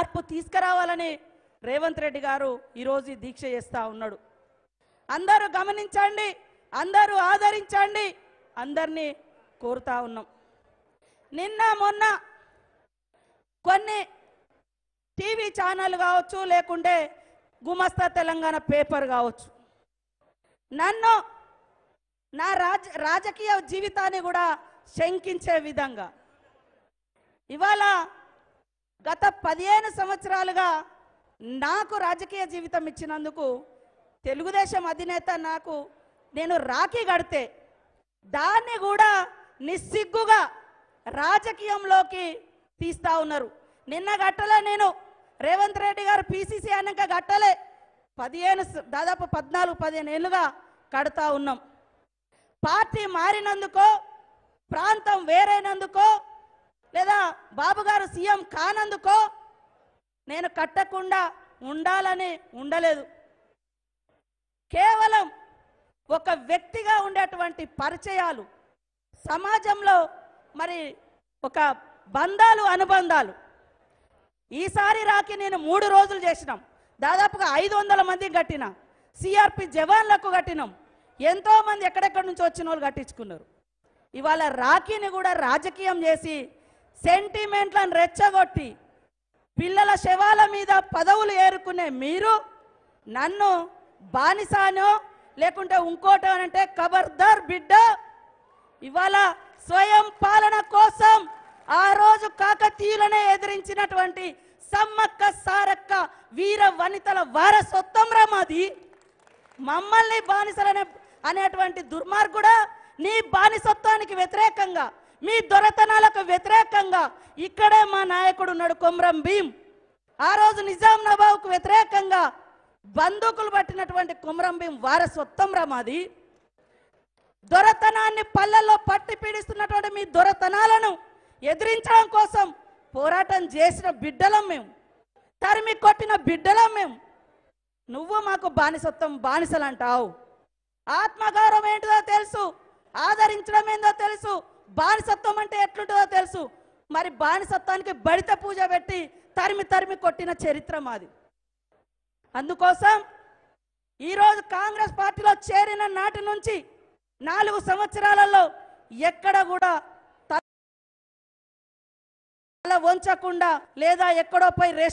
మార్పు తీసుకురావాలని రేవంత్ రెడ్డి గారు ఈరోజు దీక్ష చేస్తూ ఉన్నాడు అందరూ గమనించండి అందరూ ఆదరించండి అందరినీ కోరుతా ఉన్నాం నిన్న మొన్న కొన్ని టీవీ ఛానల్ కావచ్చు లేకుంటే గుమస్తా తెలంగాణ పేపర్ కావచ్చు నన్ను నా రాజ రాజకీయ జీవితాన్ని కూడా శంకించే విధంగా ఇవాళ గత పదిహేను సంవత్సరాలుగా నాకు రాజకీయ జీవితం ఇచ్చినందుకు తెలుగుదేశం అధినేత నాకు నేను రాఖీ కడితే దాన్ని కూడా నిస్సిగ్గుగా రాజకీయంలోకి తీస్తా ఉన్నారు నిన్న గట్టలే నేను రేవంత్ రెడ్డి గారు పీసీసీ అన్నాక గట్టలే పదిహేను దాదాపు పద్నాలుగు పదిహేను ఏళ్ళుగా కడతా ఉన్నాం పార్టీ మారినందుకో ప్రాంతం వేరైనందుకో బాబు గారు సీఎం కానందుకో నేను కట్టకుండా ఉండాలని ఉండలేదు కేవలం ఒక వ్యక్తిగా ఉండేటువంటి పరిచయాలు సమాజంలో మరి ఒక బంధాలు అనుబంధాలు ఈసారి రాకి నేను మూడు రోజులు చేసినాం దాదాపుగా ఐదు వందల మంది కట్టిన సిఆర్పి జవాన్లకు కట్టినాం ఎంతోమంది ఎక్కడెక్కడి నుంచి వచ్చిన వాళ్ళు కట్టించుకున్నారు ఇవాళ రాఖీని కూడా రాజకీయం చేసి సెంటిమెంట్లను రెచ్చగొట్టి పిల్లల శవాల మీద పదవులు ఏరుకునే మీరు నన్ను బానిసానో లేకుంటే ఇంకోటి అంటే కబర్దార్ బిడ్డ ఇవాళ స్వయం పాలన కోసం ఆ రోజు కాకతీయులనే ఎదిరించినటువంటి సమ్మక్క సారక్క వీర వనితల వారసత్వంరా మాది మమ్మల్ని బానిసలనే అనేటువంటి దుర్మార్గుడా నీ బానిసత్వానికి వ్యతిరేకంగా మీ దొరతనాలకు వ్యతిరేకంగా ఇక్కడే మా నాయకుడు ఉన్నాడు కొమరం భీం ఆ రోజు నిజాం నవాబుకు వ్యతిరేకంగా బంధుకులు పట్టినటువంటి కుమరం భీం వారసత్వం రమాది దొరతనాన్ని పల్లెల్లో పట్టి పీడిస్తున్నటువంటి మీ దొరతనాలను ఎదిరించడం కోసం పోరాటం చేసిన బిడ్డలం మేము తరిమి కొట్టిన బిడ్డలం మేము నువ్వు మాకు బానిసత్వం బానిసలంటావు ఆత్మగౌరవం ఏంటిదో తెలుసు ఆదరించడం ఏందో తెలుసు బానిసత్వం అంటే ఎట్లుంటుందో తెలుసు మరి బానిసత్వానికి బడిత పూజ పెట్టి తరిమి తరిమి కొట్టిన చరిత్ర మాది అందుకోసం ఈరోజు కాంగ్రెస్ పార్టీలో చేరిన నాటి నుంచి నాలుగు సంవత్సరాలలో ఎక్కడ కూడా తల వంచకుండా లేదా ఎక్కడో పోయి